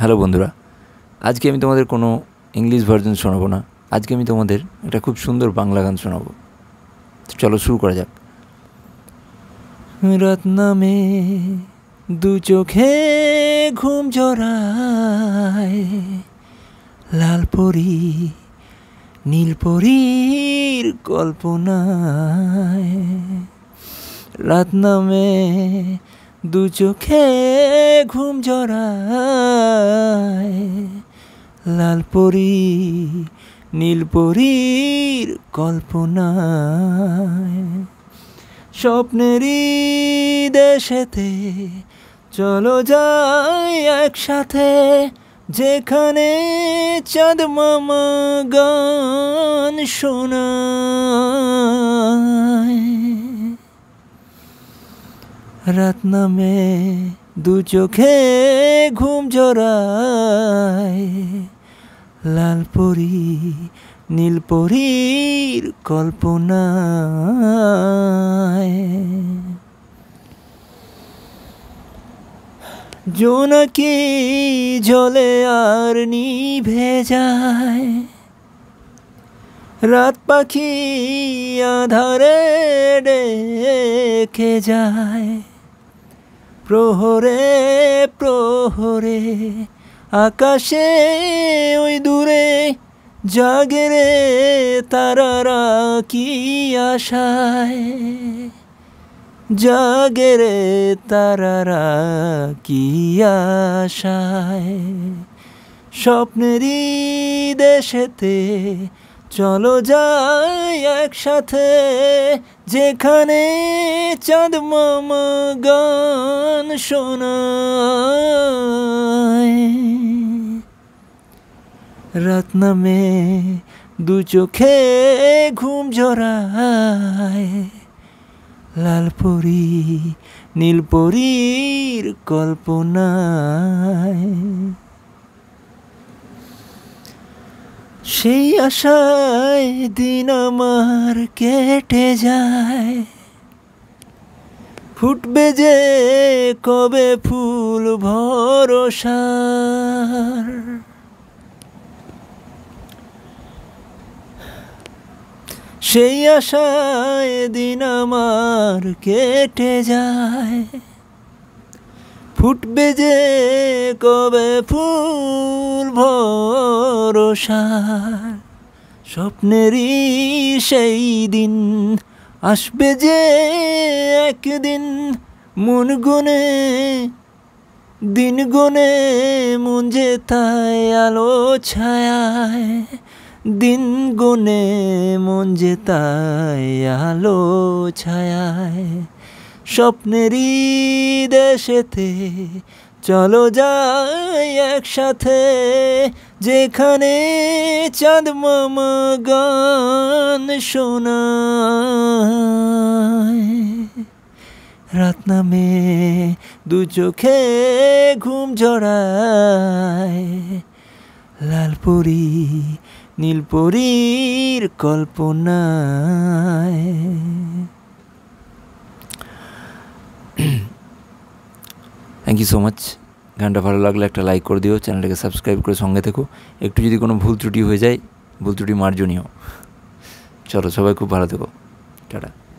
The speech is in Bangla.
হ্যালো বন্ধুরা আজকে আমি তোমাদের কোনো ইংলিশ ভার্জন শোনাবো না আজকে আমি তোমাদের একটা খুব সুন্দর বাংলা গান শোনাবো চলো শুরু করা যাক রাত নামে দু চোখে ঘুম জড়ায় লাল পরি নীল পরীর কল্পনায় রাত নামে দু চোখে ঘুম জড়ায় লাল পরি নীল পরীর কল্পনা স্বপ্নেরই দেশেতে চলো যাই একসাথে যেখানে চাঁদ মামা গান শোনা রাত নামে দু চোখে ঘুম জোড়ায় লাল পরি নীল পরীর কল্পনা জোনাকি জলে আর নিভে যায় রাত পাখি আধারে ডেকে যায় প্রহরে প্রহরে আকাশে ওই দূরে জাগেরে তারারা কি আশায় জাগেরে তারারা কি আশায় স্বপ্নেরই দেশেতে চলো যাই একসাথে যেখানে চাঁদ মামা গান শোনা রাত নামে দু চোখে ঘুম জড়ায় লাল পরি নীল কল্পনায় সেই আশায় দিন আমার কেটে যায় ফুটবে যে কবে ফুল ভরসার সেই আশায় দিন আমার কেটে যায় ফুটবে যে কবে ফুল ভরসার স্বপ্নেরই সেই দিন আসবে যে একদিন মন গুনে দিন গুনে মন যে তাই আলো ছায় দিন গুনে মন যে তাই আলো ছায় স্বপ্নেরই দেশেতে চলো যাই একসাথে যেখানে চাঁদ মামা গান শোনা রাত নামে দু চোখে ঘুম জড়ায় লালপুরি নীলপুরীর কল্পনায় থ্যাংক ইউ সো মাচ গানটা ভালো লাগলে একটা লাইক করে দিও চ্যানেলটাকে সাবস্ক্রাইব করে সঙ্গে থেকো একটু যদি কোনো ভুল ত্রুটি হয়ে যায় ভুল ত্রুটি মার্জনীয় চলো সবাই খুব ভালো থেকো টাটা